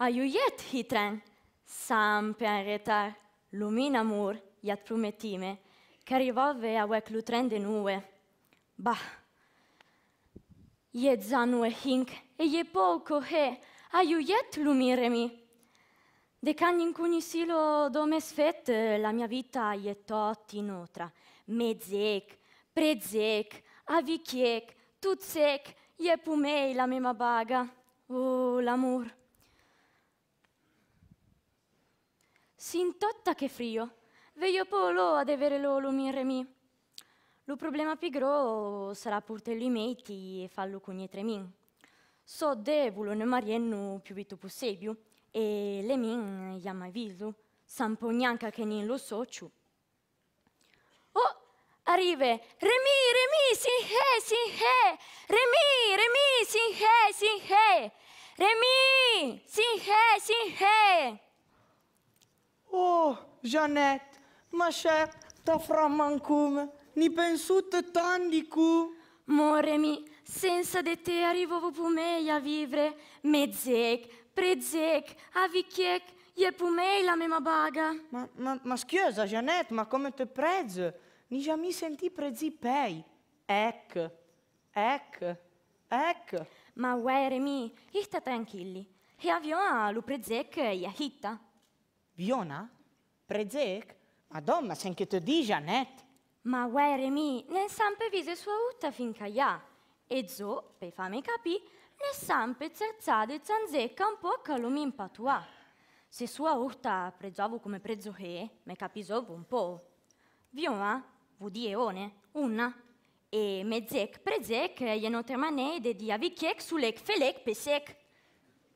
Aiuiet hitren, sam pe sampean retar, lumina mur, iat prometime, carivave avec lutren de nue. Bah! Iet zanue hinc, e ie poco he, aiuiet lumiremi. De cagni in cuni silo domes fet, la mia vita iet tot inotra. Mezec, prezec, avichiec, tutsec, iepumei la mia baga. Oh, l'amor! S'intotta che frio, veio polo ad avere lolo min remi. Lo problema più grosso sarà portello meti e fallo con i tremin. So devulo ne marienno più vito possibile e le min ja mai viso, sampo neanche che nin lo sociu. Oh, arrive, remi, remi, si he, si he, remi, remi, si he, si he, remi, si he, si he. Oh, Jeannette, ma c'è ta frammancum, ni pensut tandicu? Moremi, senza de te arrivo pu pumei a vivere, mezzec, prezec, e pu pumei la mema baga. Ma, ma, ma schiusa, Jeannette, ma come te prez? Ni già mi senti prezi pei. Ec, ec, ec. Ma Remi, ista tranquilli. E avio a lu e ia hitta. Viona? Prezek? Madonna, tu di Janet! Ma guerre mi, ne sampe vise sua utta finca ya. E zo, per fame capì, ne sampe zerzade zanzecca un po' calumin patua. Se sua urta prezovo come prezzo che, me capisovo un po'. Viona, eone, una. E mezzec prezec, jenotermanede di avicchiec sulec felec pesec.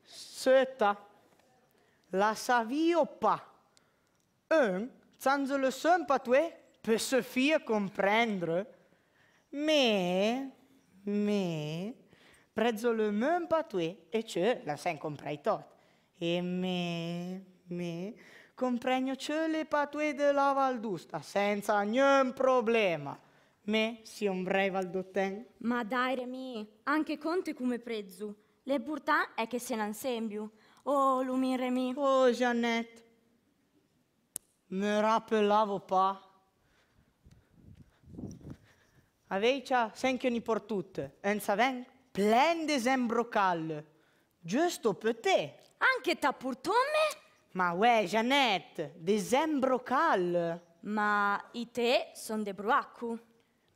Setta! la saviez pas. Un, sans le son patoué, per se fia comprendre, Me, me, prezzo le même patoué, e ce, la sen comprai tot. E me, me, compregno cele patoué de la Valdusta, senza niente problema. Me si un brei valdotten. Ma dai, Remi, anche Conte come prezzo. L'importante è che se n'ansembiu. Oh, Lumine Rémy. Oh, Jeannette. Me rappelavo pas. Aveicia senchioni por tutte, en saven plen desembrocal. Giusto per te. Anche ta pur tomme? Ma ouais, Jeannette, de zembrocal. Ma i te son de bruacu.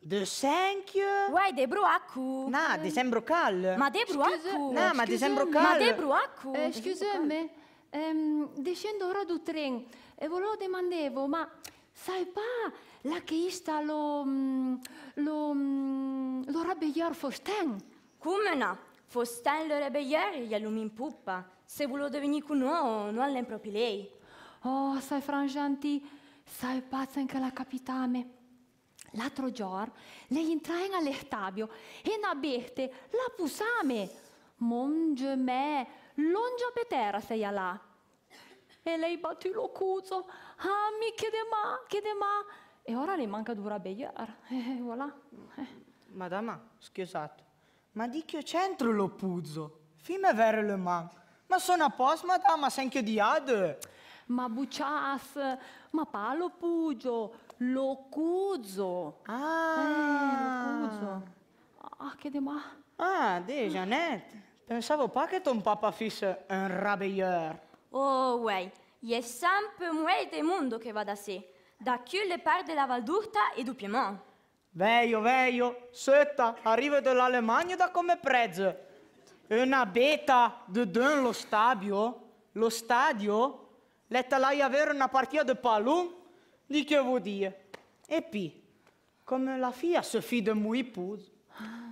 De Senkje? Ouais, de Broacou. Na, de cal. Ma de Broacou. Na, ma de Sembrocal. Ma de Broacou. Eh, scusami, ehm, descendo ora du tren e volevo domandevo, ma sai pa la cheista lo mm, lo mm, lo rabegliar fosten? Come no? Fosten lo rabegliar gli allumi in puppa. Se volevo divenire con noi, non è proprio lei. Oh, sai frangianti, sai pazza anche la capitame. L'altro giorno lei entra in all'ertabio e una bete la pusame. Monge me, longe per terra sei là. E lei batte lo cuzzo. Ah, mi chiede ma, chiede ma. E ora le manca dura begliar. E eh, eh, voilà. Eh. Madama, scusate, ma di che centro lo puzzo? Fime vero le man. Ma sono a posto, madama, senche di ade ma bucias, ma palo pugio, locuzo. Eh, ah. Eh, locuzo. Ah, che de ma. Ah, de, Janet. Pensavo pas che ton papa fisse un rabeilleur. Oh, ouais. Il è sempre moins del mondo che va da sé. Da chi le part de la Valdurta e du Piemont. Veio, veio, setta, arriva dall'Alemagna da come prezzo. Una beta, dedun lo stadio, lo stadio Letta-lei avere una partita di pallone? Di che vuol dire? E pi, come la fia se fida mui pus. Ah.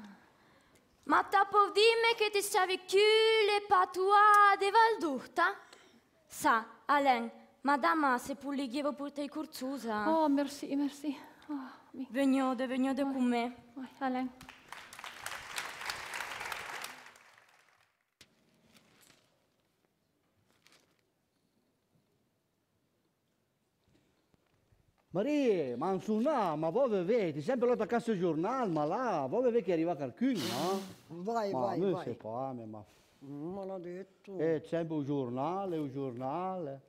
Ma dopo dimmi che ti stavi chiule patua de valduta? Sa, Alain, madama se puligievo per te curzusa. Oh, merci, merci. Oh, mi... Vegnode, vegnode oh. con me. Oh, Alain. Marie, ma non insomma, ma voi vedete, sempre l'ho attaccato il giornale, ma là, voi vedete che arriva qualcuno, no? Vai, ma vai, vai. Sei fame, ma Maledetto. E eh, sempre un giornale, un giornale.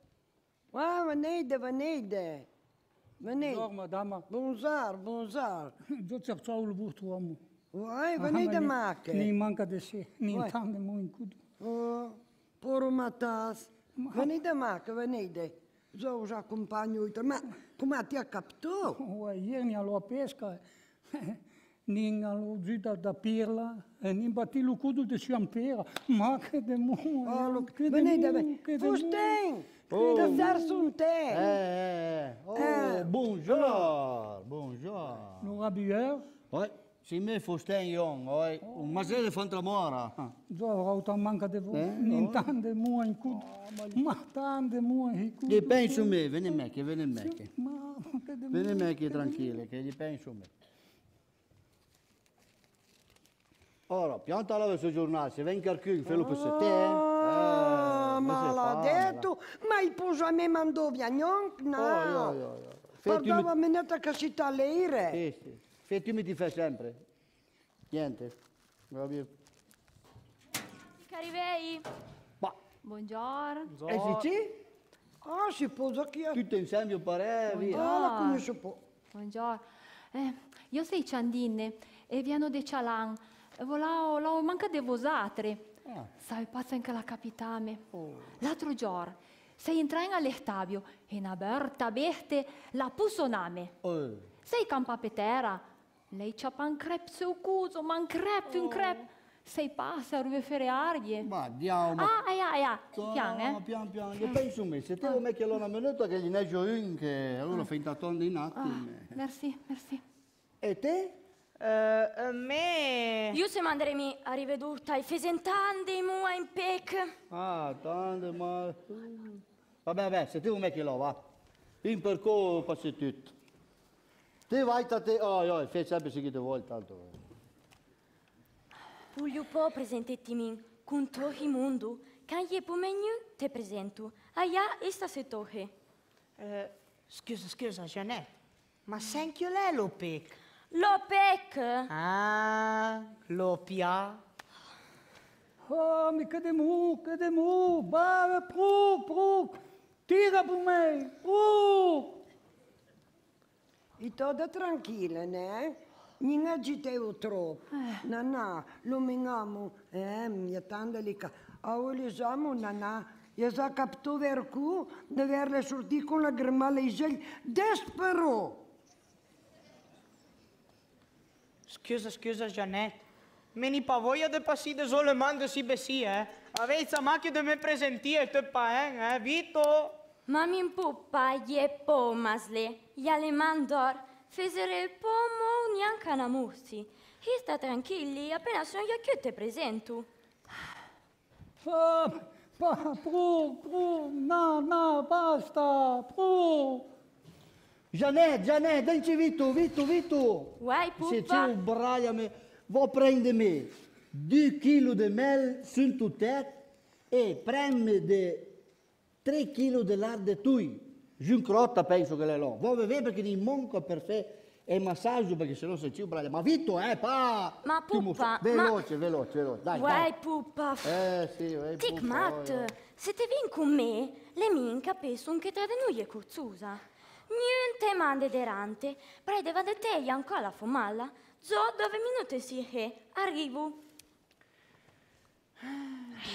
Ah, venite, venite. Venite. Buongiorno, madama. Buongiorno, buongiorno. Io ti ho il busto uomo. Vai, ah, venite macchè. Mi manca di sé, mi intende mo in cudo. Oh, poro matas. Venite macchè, venite. Io vi accompagno, ma... Como a tia captou? Ia a alo pesca, a alo da da pirla, eh, nem bati lucudo de champera, Mas que de mu. Oh, que de mu, que de mu. Fustem! Dançar sunté. É, é, é. Oh, é. bonjour, bonjour. No rabieur. Ouais. Oh. Se Simile fustain ion, oi, un mazze de fantamora. Jo gauta manca di voi, nin tande mua in cut. Ah, ma tande mua in cut. Gli penso me, vene me che vene me che. Ma me che tranquille, che gli penso a me. Ora, pianta la vostra giornata, se giornarsi, ven carcul, felo per se eh? te. Ah, eh, detto, ma il poso a me mandò via, non? No. Guardava menata che si taleire. Sì, sì mi ti fa sempre. Niente. Proprio. Carivei. Bah. Buongiorno. Buongiorno. E si ci? Ah, si può è? Tutto insieme a parevi. via. Ah, come si può. Buongiorno. Eh, io sei Ciandinne e viano de Cialan. Volavo, la manca de vosatre. Ah. Sai, passa anche la capitame. Oh. L'altro giorno sei entrata in all'estabio e in aperta beste la pusoname. Oh. Sei campa per terra lei c'ha un crepe soccuso, ma un crepe, oh. un crepe. Sei passa, dove fare arie. Ma andiamo. Ah, ah, ah, ah. Pian, pian, eh? Pian, pian. Io penso un mese. Te lo ah. metti allora una minuta che gli neggio in che allora ah. finta tonda in ah, attimo. Ah, merci, merci. E te? Uh, me... Io se manderemi a riveduta i fesentandi mua in pec. Ah, tante ma... Vabbè, vabbè, se te lo metti là, va. In percorso passi tutto. Te vai a te... Oh, oh, fai sempre seguito voi, tanto. Pugliupo presentettimin, con tohi mundu, can je pomegnu te presento. aia esta se tohe. Eh, scusa, scusa, Jeanette, ma senchio lei l'OPEC? L'OPEC? Ah, l'OPIA? Oh, mi cademu, cademu, bava, pruc, pruc, tira per me, pruc! E to da tranquille, ne? Eh? Njënga gjithë eh. eh, e u tropë. Nana, lumi nga mu, e, mjetan dhe lika. A u li zamu, nana, je za kaptu verku, në verle shurtiku në grëmale i zhelj, deshtë përru. Scusa, scusa, Janet. Me një pavoja dhe pasi dhe zole mandë si besi, eh? Avej ca makje dhe me prezentie te pa, eh? Vito! Mamim pupa je pomazle, jale mandor, fesere pomo nianca na mursi. E sta tranquilli, appena sono gli occhietti te presento. bah, pru, pru, no, no, basta, pru. Janet, Janet, dai Vitto, Vitto, Vitto. Uai, pupa. Se c'è un braiame, vo prendemi 2 kg di mel su tu tet e prendemi 3 kg dell'arde tui, giù crotta penso che le l'ho, vuoi vedere perché di monco per sé e massaggio perché se no se ci braglia, ma Vitto eh pa! Ma puppa! Veloce, ma... veloce, veloce, dai, Uè, puppa! Eh sì, uè, Tic mat, se te vin con me, le minca penso che tra di noi è cozzusa. Niente derante, mandederante, va da te e ancora la fumalla, zo dove minuti si è, eh, arrivo.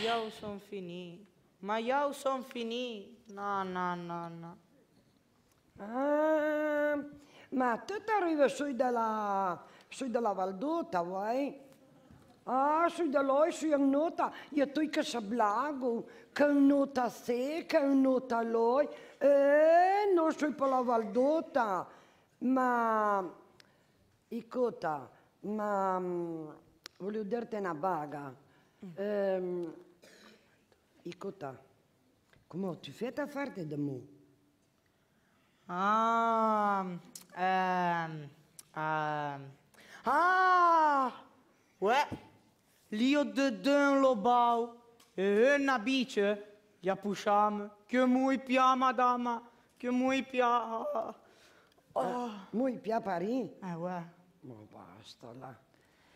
Io sono finito. Ma io sono finito. No, no, no, no. Ah, ma tu ti arrivi sui della, sui della Valduta, vai? Ah, sui dell'oi, sui annota, io tu che sablago, che nota se, che nota l'oi, eh, non sui per la Valduta, ma... Icota, ma mm, voglio dirti una baga. Mm. Ehm, écoute-toi. Comment tu fais ta tá farde de mots Ah, euh, euh, ah, ouais. Ah, ah, L'io dedans lobau, e na bice, ja puxam, que mui pia, madama, que mui pia. Oh. mui pia Paris Ah é, ouais. Bon, basta là.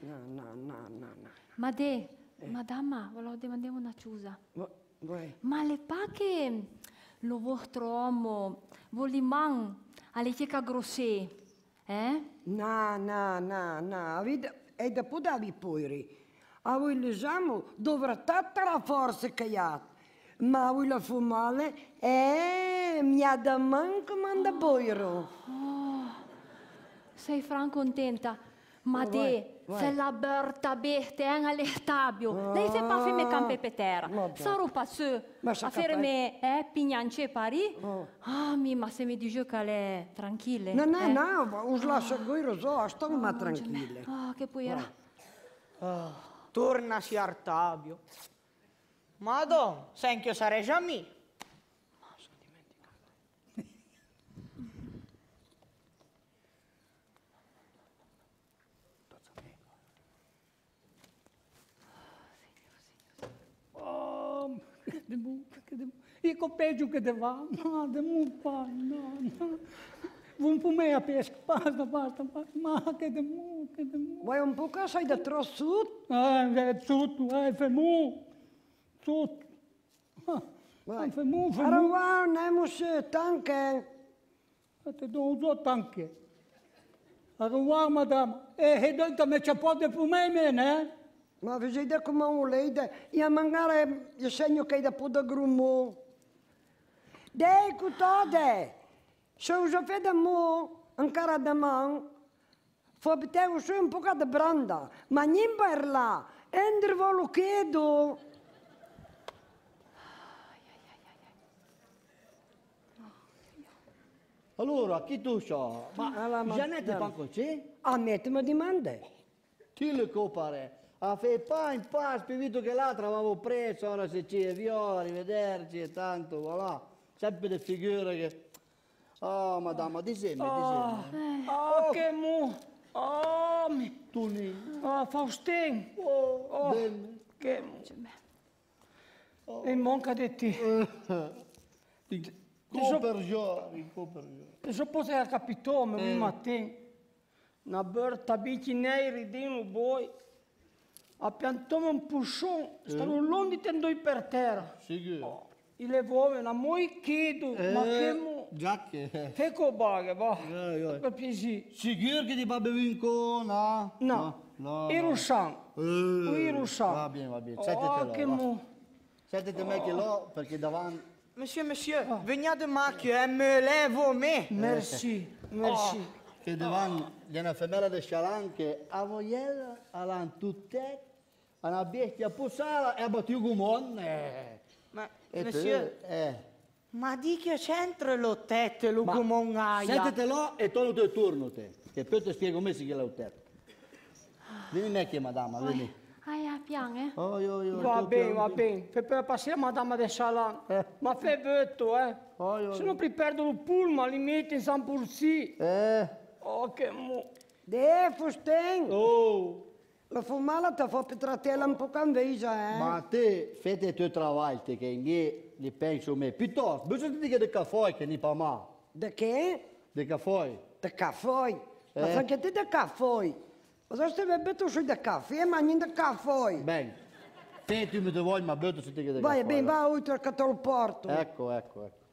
Non, non, non, non, non. Madé, Eh. Madame, volevo domandare una cosa. Ma le che il vostro uomo vuole voliman alle chieca grosse, eh? No, no, no, no, e da podavi poi. A voi le leggiamo, dovrà tutta la forza che ha. Ma a voi la fu male e eh, mi ha da manco manda oh. boiro. Oh. Sei fran contenta, ma oh, te... Se la Felaberta behte en alehtabio. Ah, lei se pa feme campe pe terra. Saru pa se a fere me e eh, pignance pari. Oh. Ah, mi ma se mi dice che è tranquille. No, no, eh. no, us ah. lascia coi rosò, a sto ah, ma tranquille. Ah, che poi era. Torna si Artabio. Madonna, sen che sarei già mi. e Eko que kada vam, da mu pa, não na. Vum a pjesk, pasta, pasta, pasta, ma, kada mu, kada mu. Vai un é pokašaj da tros sut? Aj, sut, aj, femu, sut. Aj, femu, femu. Arovar, ne né, tanque até A te dozo tanke. Arovar, madam, madame, é da me chapote pode pumej mene, né? Ma vi da come un leide, e a mangiare il segno che è da po' grumo. Dei cutode, se uso fede mo, ancora da man, fa bete un suo un po' di branda, ma non parla, endrvo lo chiedo. Allora, chi tu so? Ma Gianetta Pancocci? A me te mi domande. Ti le copare a fare pan paspi, visto che l'altra avevo preso, ora se ci è viola, arrivederci e tanto, voilà. Sempre le figure che... Oh, madama, di seme, oh, di seme. Eh. Oh, oh, che mu... Oh, mi... Tu ni... Oh, Faustin. Oh, oh che mu... Oh. E manca di te. di... Copergiori, copergiori. Se so poter capitome, eh. mi mattina, una berta bici neri di un boi, Appiantăm în pușon, stăm un lung de tendoi per terra. Sigur. Oh, ile vome, la moi chedu, ma chemo. Eh, Giacche. Che cobaga, va. Per piesi. Sigur che ti va bevinco, na? No. No. no E rusciam. E eh, rusciam. Va bene, va bene. Sedete oh, là, va. Sedete me che là, perché davanti... Monsieur, monsieur, oh. veniate in macchina eh, me levo me. Merci, oh. merci. Oh que devant oh. una femella de xalanque, a voyelle, a l'entoutec, a la bestia poussala e a battuto il mondo. Ma, e monsieur, tu, eh. ma di che c'entra l'ottette, l'ugumongaia? Sentetelo e tono te turno te, che poi ti spiego come si chiama l'ottette. Vieni me che madama, vieni. Oi. Ah, pian, eh? Oh, io, io, va bene, va bene. Per passare la madama de Salan. Eh. Ma fai vetto, eh? Oh, io, Se non per perdere il pullman, li metti in San Pursi. Eh. Okemu. Det förstår Oh. Lo fumalata fa pe tratela un po cam veja, eh? Ma te, fete tu travalte que nge é, lhe penso me. Pitos, bă să te dică de cafoi que ni pa ma. De che? De cafoi. De cafoi. Eh? Ma sa te de cafoi. Ma sa ste me betu și de café, é ma nin de cafoi. Bene. Te tu mi te voi, ma betu te dică de cafoi. Vai, bem, vai outro că te porto. Ecco, ecco, ecco.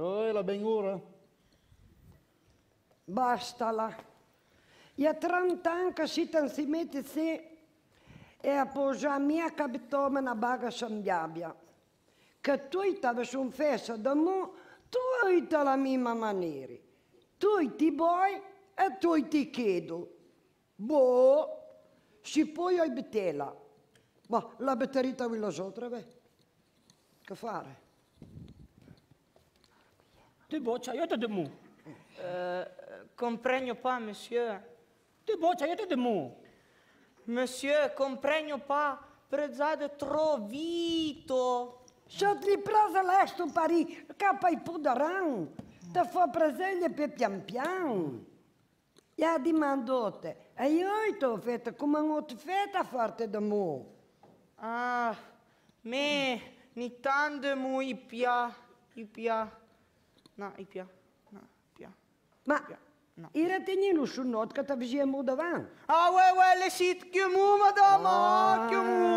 Oh, la bengura. Bastala. Ja 30 anka šitam si metici e apo mia kapitome na baga sambiabia. Che Kad tu i tave šum fesa domu, tu i la mia maniera. Tu ti vuoi e tu ti chiedo. Boh, si puoi i betela. Ma boh, la beterita vi lo so, treve. Che fare? Ти бо, а я те mu? Comprenio pa, monsieur. Ти бо, а я те mu? Monsieur, comprenio pa, prezade trovito. Se ti presa l'est un pari, capa i pudaran. Te fa preseglie pe pian pian. Ia dimandote, ai oito fete, cum am oto feta foarte de mu. Ah, me, ni mu i mu i ipia. No, No, naipja. Ma non sono yra tenėlių šunot, kad apžiemų davam. A, ue, ue, lesit kimų, madama, kimų.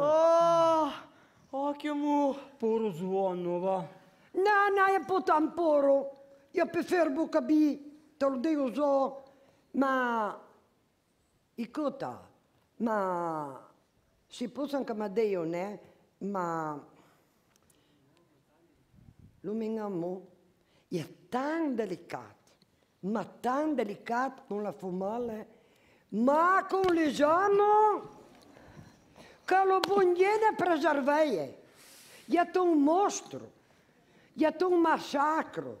O, o, kimų. Poru No, Ne, ne, je potam Io Je preferbu, kad bi toldeju zo, ma, ikota, ma, si posam, kad eh, ma dejo, ne, ma, lumingamu è tan delicato, ma tan delicato con la fumale, ma con l'esame che lo buongiene preserveie. È un mostro, è un massacro,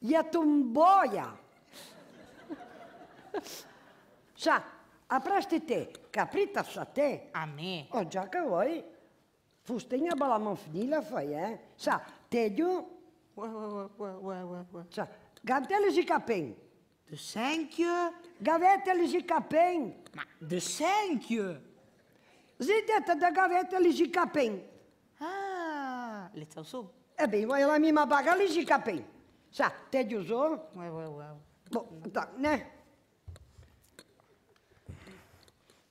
è un boia. Sa, apresti te, caprita sa te. A me. O oh, già che voi, fustegna balamon finila fai, eh. Sa, te giù Tja, Gavitelligikapen. De seintje. Gavitelligikapen. De seintje. Zideta da capim Ah, little zo. é bem, vai é lá me mabaga ligikapen. Tja, te usou. Bom, tá, né?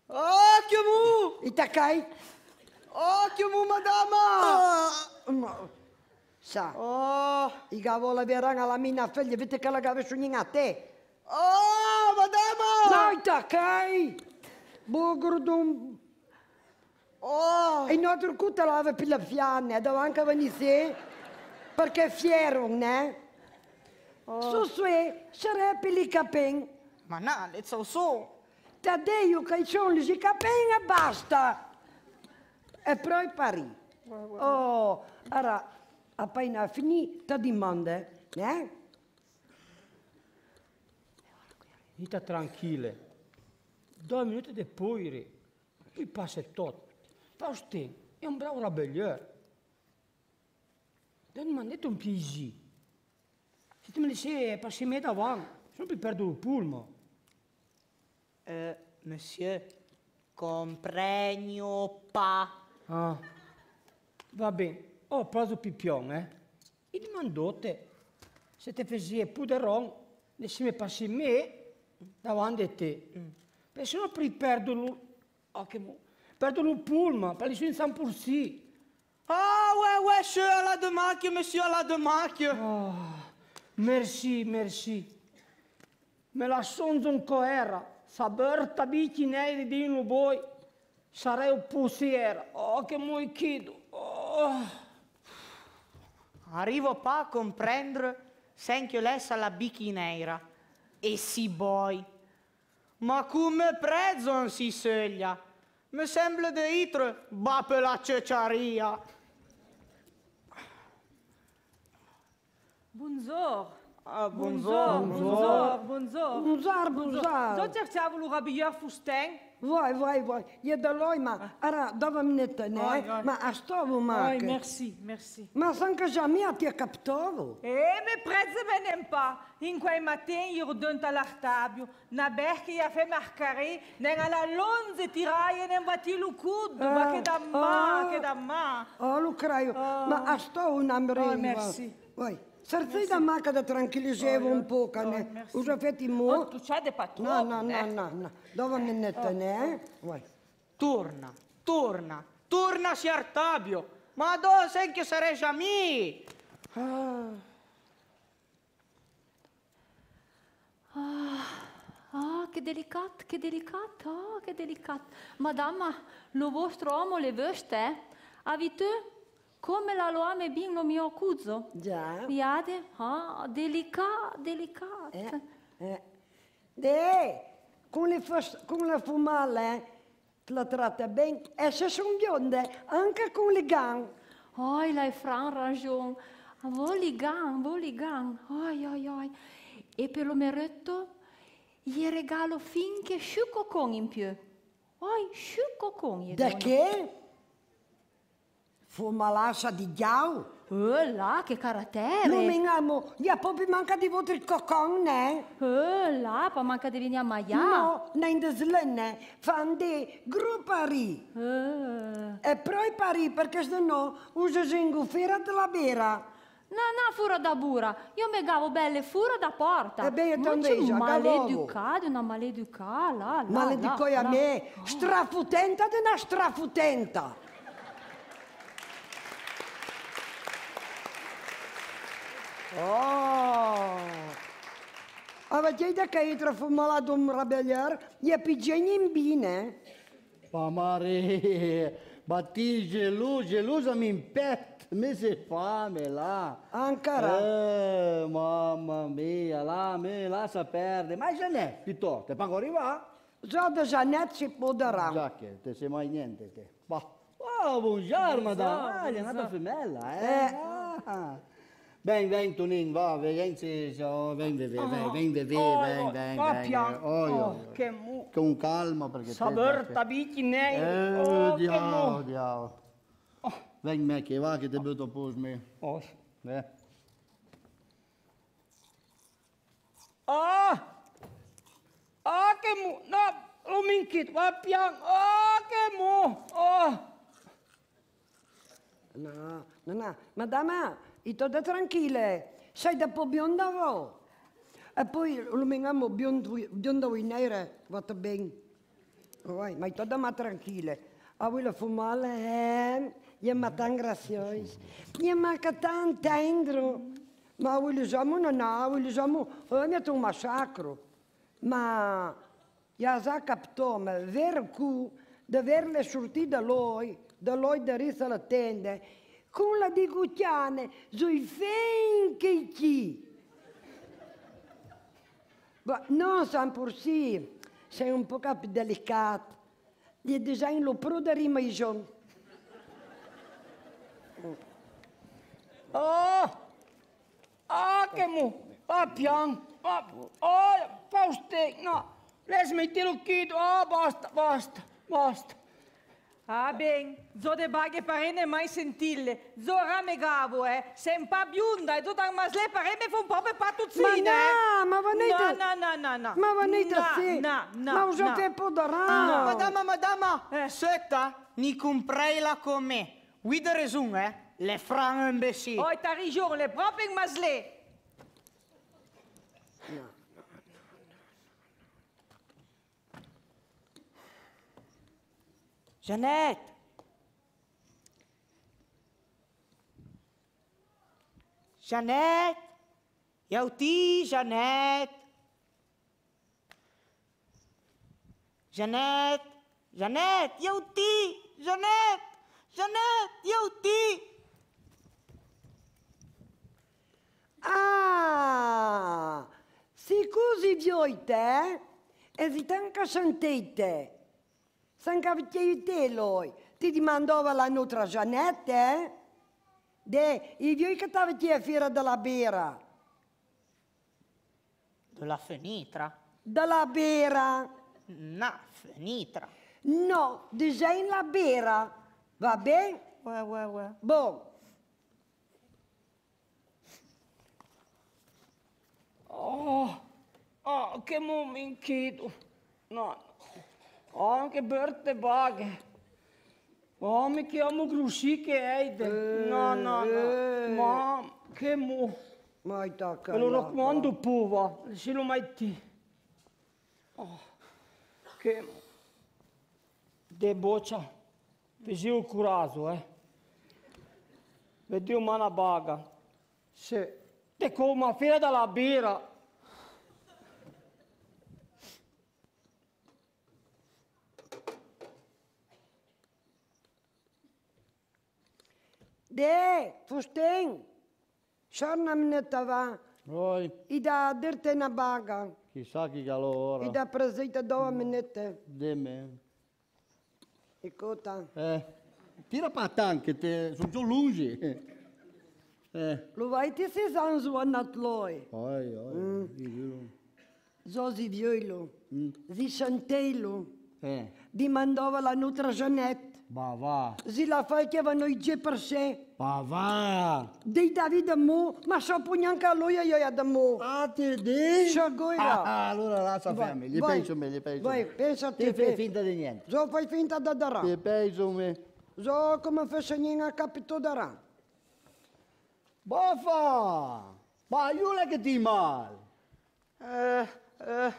oh que mudo tá oh, madama! Ah. Sa. Oh. I gavola verranno alla mia figlia, vedi che la gave sogna a te. Oh, madama! Noi taccai! Bugurdum! Oh! E noi truccuta lava per la fianna, davanti a venire, perché è fiero, ne? Oh. Su su e sarebbe lì capen. Ma no, le so su. Taddeo che sono lì capen e basta. E poi parì. Oh, allora appena finita di mandare. eh? Dita tranquilla. Due minuti dopo, poi passa tutto. Faustin, è un bravo rabelliere. Non mi ha detto un piesi. Se tu mi dici, passi me davanti, se non mi perdo il pulmo. Eh, monsieur, compregno pa. Ah, va bene ho oh, preso Pipione, eh? il mandote, se te fesi e puderon, ne si me passi me davanti a te. Mm. Perché se no perdo lo, oh, che mo... perdo lo pullman, per lì sono pur sì. Ah, oh, ouais, ouais, je suis à la demacchio, monsieur à la demacchio. Oh, ah, merci, merci. Me la sonzo ancora, sa berta bici nei di un boi, sarei un pussiera. Oh, che muoio chiedo Oh. Arrivo pa a comprendere senchio lessa la bichineira. E si boi. Ma come prezzo non si seglia? Mi sembra di itre, ba per la cecciaria. Buongiorno. Ah, buongiorno, buongiorno, buongiorno. Buongiorno, buongiorno. Buongiorno, buongiorno. Buongiorno, buongiorno. Voi, voi, voi. Je doloi, ma ah. ara dove mi ne, Oi, oi. ma a stovu ma. Oi, merci, merci. Ma san că jamia ti-a captovu. Eh, me prezze venem pa. In quei matin io donta l'artabio, na berche ia fe marcare, ne alla lonze tiraie nem batti lu cud, ma che da ah, ma, ah. che da ma. Oh, lo craio. ma a stovu un ambrino. Oi, oh, merci. Voi сърца да мака да транкилизевам пукане. Уже фети му. Отключаде па На, на, на, на, на. Дова минета, не? Torna, torna, torna si Artabio. Ma dove sei che sarei già mi? Ah. Ah, che delicato, che delicato, oh, che delicato. Madama, lo vostro uomo le veste? Eh? Avete? Come la loame bin lo mio cuzzo? Già. Iade? Ah, delicat, delicat. Eh, eh. De, con, le con la fumale eh, la tratta bene. E eh, se sono bionde, anche con le gang. Oh, lei fran ragione. Ah, voli gang, voli gang. Oi, oi, oi. E per l'omeretto gli regalo finché sciucco con in più. Oi, sciucco con. Da che? Fumalascia di Giao? Oh là, che carattere! Non mi amo, ja popi manca di voto il cocon, ne? Oh là, pa manca di venire a maia. No, ne deslenne, fan di gruppari. Oh. Eh. E i pari, perché se no, usa singufera della vera. No, no, furo da bura. Io mi gavo belle furo da porta. E beh, non c'è un maleducato, una maleducata. Maleducoi a me, oh. strafutenta di una strafutenta. Oh! Abacei dacă ai frumos la domnul Rabelier, e pe genim bine. Pamare, bati geluz, geluza mi impet, mi se fame lá. Ankara. Ah, mia, lá, me, lá se perde. Mas Janet, Pito, te pago arriva? Já da Janet si poderà. Già che, te sei mais niente te. Bah. Oh, bom dia, madame. Ah, gli è nata é. eh? Ah. Vem, vem, Toninho, vá, vem, seja, oh, vem beber, vem, vem vem, vem, vem. Oh, oh, oh, che mu... Con calma perché... Sabır tabii ki ne? vem oh, diao, che vem, diao. Oh. Vem, Mekke, vá che ti butto pus me. Oh. vem, Ah! Ah, que mu... o luminkit, vai pian. Ah, que mu... não não não madame Dico, da tranquille, sei da po' biondavo. E poi lo meniamo biondo in nero, va bene. Vai, ma dico, da eh? ma tranquille. Ah, quello fu male, eh? Io ma tan grazioso. Io ma tan tendro. Ma quello siamo, no, no, quello siamo, è un massacro. Ma, ja ho capito, ma vero cu, di averle sortito da lui, da lui da risa la tende, con la Degoutiane sui fencheiti. Não são por si, sei un po' più delicato. Gli design de rima i giorni. Oh! ah, che mu! Ah, oh, pian! Oh, oh, Faustino! Lei o l'occhio! ah, oh, basta, basta, basta! Ah ben, zo de baghe parene mai sentille, zo rame gavo, eh, sempa biunda e do dar tota masle pareme fu un po' per patuzzine. Ma eh. no, ma vanete... No, no, no, no, no. Ma vanete no, sì. No, no, Ma usate no. un po' da ah, rame. No. Madama, madama, eh. setta, ni comprela con me. Guida resun, eh, le fran imbecille. Oh, ta rigion, le proprio masle. Janet! Janet! ti, Janet! Janet! Janet! ti, Janet! Janet! ti! Ah! Si così vioite, que cantete. S'ingavite di te, lui. Ti domandava la nostra Gianette, eh? De, io che stavo a fiera della birra. Della fenitra? Della birra. No, fenitra. No, disegna la birra. Va bene? Uè, uè, uè. Boh. Oh, oh, che momento. No, Og anche Børte Bag. Oh, mi chiamo che è Eide. Eh, no, no, no. Eh. Ma che mu. Mai tacca. Allora raccomando, puva, se lo metti. Oh, che de boccia. Così curato, eh. Vedi una baga. Sì. Te come, fila dalla birra. de Fusten, Sharna Minetava, Oi. e da derte na Baga, que chi calò ora. e da a Doa Minete. Demme. Escuta, é tira para tanque, te, sono giù lungi. Eh. Luvaiti si zanzu anatloi, Oi, oi. José viu Zosi Vioilo, Mm. Zi Chantelo, Eh. di Mandova la Nutra Janette. Ba va. che chiamano i G per sé. Ba va. Dei Davide Mo, ma so neanche a lui io a Mo. Ah, ti di? So goira. Ah, ah, allora la sappiamo, gli penso me, gli penso Vai, pensa a te. Ti fai finta di niente. So fai finta da darà. Gli penso me. So come fosse niente a capito darà. Boffa! Ma io che ti mal. Eh, eh,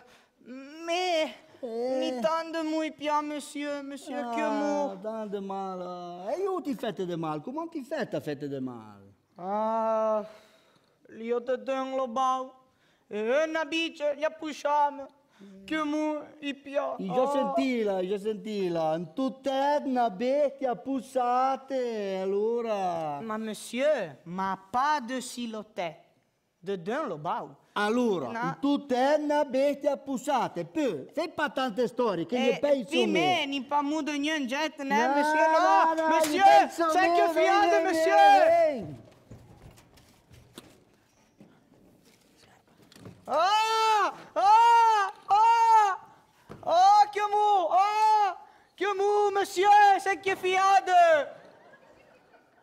me... Eh. Mi tende de mui pia, monsieur, monsieur, ah, que mor. tant mal. E eu ti fete de mal, cum am ti a fete de mal? Ah, li eu te dâng lobau. E în abice, ia pușame. Che mu i pia. Io già oh. sentila, io già sentila. In tutta una bestia pussate, allora. Ma monsieur, ma pas de silotet. de Dunlopbouw. Allora, Na... tutenna bestia pusate, pe, sei patante storiche, eh, e, ne penso me. Pimeni, pa mudo njën jet ne, na, monsieur, no, na, na, monsieur, se kjo fjallë, monsieur. Ah, ah, ah, ah, kjo mu, ah, que mu, monsieur, se kjo fjallë.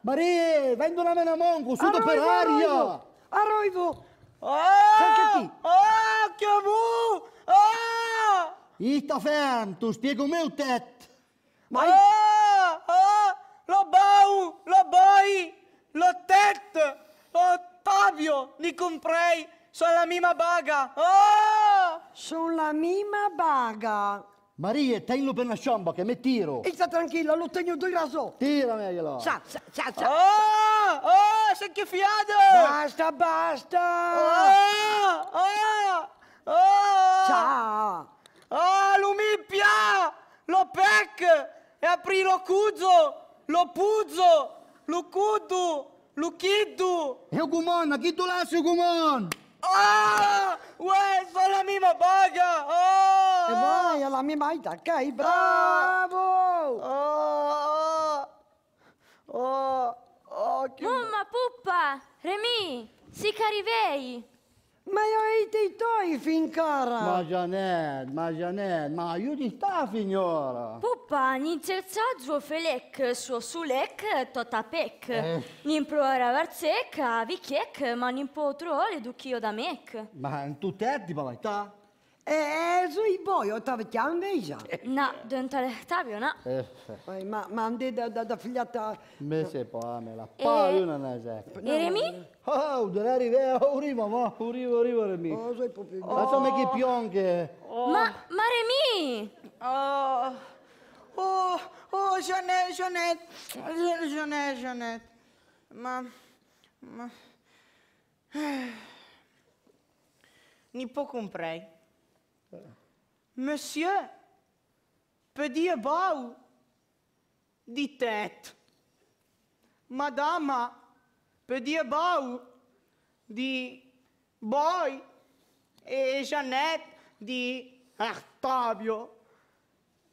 Marie, vendo a mena mongo, sudo per aria. Arrivo! Oh, Senti qui! Occhio mu! Oh! ferm, tu spiego meu tet! Ma... ah, ah, lo bau, lo boi, lo tet, Ottavio, li comprei, sono la mima baga! Ah! Sono la mima baga! Maria, tenlo per una sciomba che me tiro! E sta tranquilla, lo tengo due raso! Tira meglio. Ciao, ciao, ciao. Oh! Oh, fiado! Basta, basta! Oh, oh, oh! Ciao! Oh, l'umipia! Lo pec! E é apri lo cuzzo! Lo puzzo! Lo cudu! Lo chidu! Eu gumon, aqui tu laço, gumon! Ah! Ué, só la mima baga! É oh! E vai, ela me baita tá bravo! Oh! Oh! oh. occhio. Mumma, Puppa, Remi, carivei. Ma io ho i tuoi fincara! Ma Janet, ma Janet, ma aiuti sta, signora! Puppa, n'incerzaggio felec, suo sulec, totapec. Eh. N'implora varzec, vichiec, ma n'impotrò le ducchio da mec. Ma in tutte di bavaità? Eh, zo'n boy, ho had je aanwezig. Nou, dan dat tabio, no? Eh. Eh, ma, ma ande da, da, da figliata... Me se pamela, ah, poi una nasecca. Iremi? Oh, dove arrivi? Eh, oh, arriva, ma, arriva, arriva, Remi. Oh, sei proprio... Facciamo che pionche. Ma, ma Remi! Oh, oh, oh, Jeanette, Jeanette, Jeanette, Jeanette. Ma, ma... Ni può comprare. Monsieur, pedia bau di tête. Madama, pedia bau di boy e Jeannette di Artabio.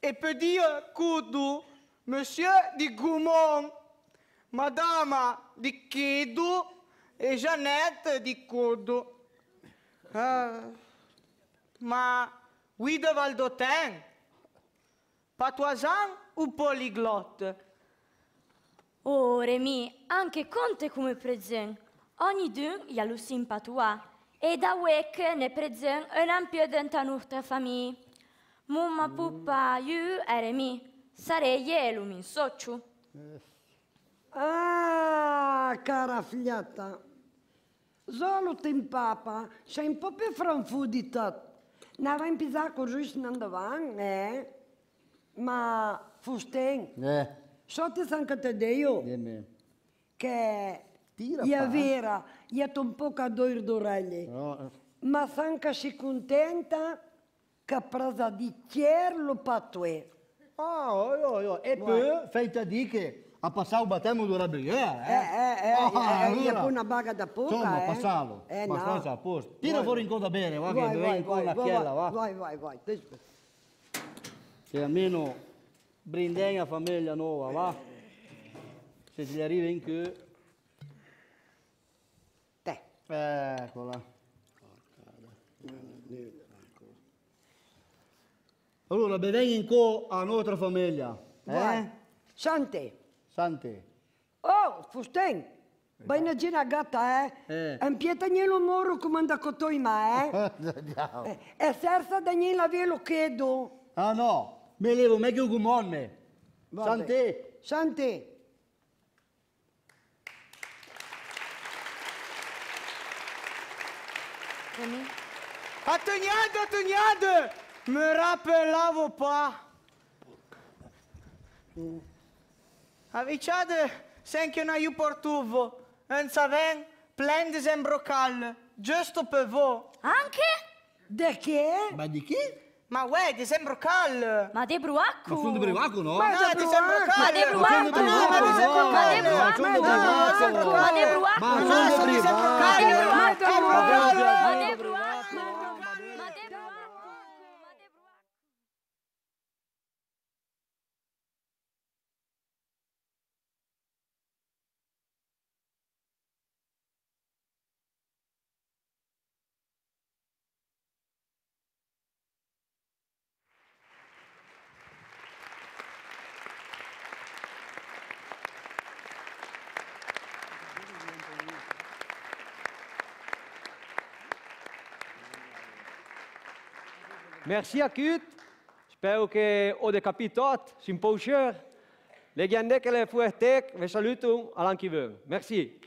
E pedia cudu, monsieur di Goumont, Madame di Chidu e Jeannette di Cudu. Ah ma Guido Valdoten, Patoisan o Poliglot? Oh, Remi, anche Conte come prezent. Ogni d'un y a lo sin patois. E da wek ne prezent un ampio denta nostra famiglia. Mumma mm. puppa io e Remi, sarei io min sociu. Ah, cara figliata, solo in papa, sei un po' più di franfuditata. 나랑 비자 고르시는다방 네. Ma Fusten, eh. sotto San Catadeo, eh, che Tira ia vera, ia ton po' a doir d'orelli. no. Eh. ma Sanca si contenta che presa di chier lo patue. Ah, oh, oh, oh. e poi fai te a passare un battello dovrebbe eh, eh, eh, eh, ah, eh, allora. Ah, eh, una baga da poca insomma eh. passavo eh, ma no. a posto tira vai, fuori in coda bene va vai, che vai, vai, la vai, chiella vai, va vai vai vai che almeno brindegna famiglia nuova va se ti arriva in che te eccola allora, benvenuti in co a nostra famiglia. Eh? Sante. Santi. Oh, Fusten, baina jena gata, eh? eh. Empieta njelo moru komanda kotoj ma, eh? E sersa da njela velo kedu. Ah, no. Me levo, me che ugumonne. Santi. Santi. Atenjade, atenjade! Me rappelavo pa. Mm. Aviciade, sen che non io portuvo, non saven, plendi sembro cal, giusto per voi. Anche? De che? Ma di chi? Ma uè, ti sembro cal. Ma te bruacco? Ma fondo bruacco, no? Ma no, ti sembro bruacco? Ma te bruacco? Ma no, ma ti sembro bruacco? Ma te bruacco? Ma te bruacco? Ma te bruacco? Merci à Kut. J'espère que vous avez capté tout. C'est un peu cher. Les gens qui ont fait le test, je salue tout à l'an qui veut. Merci.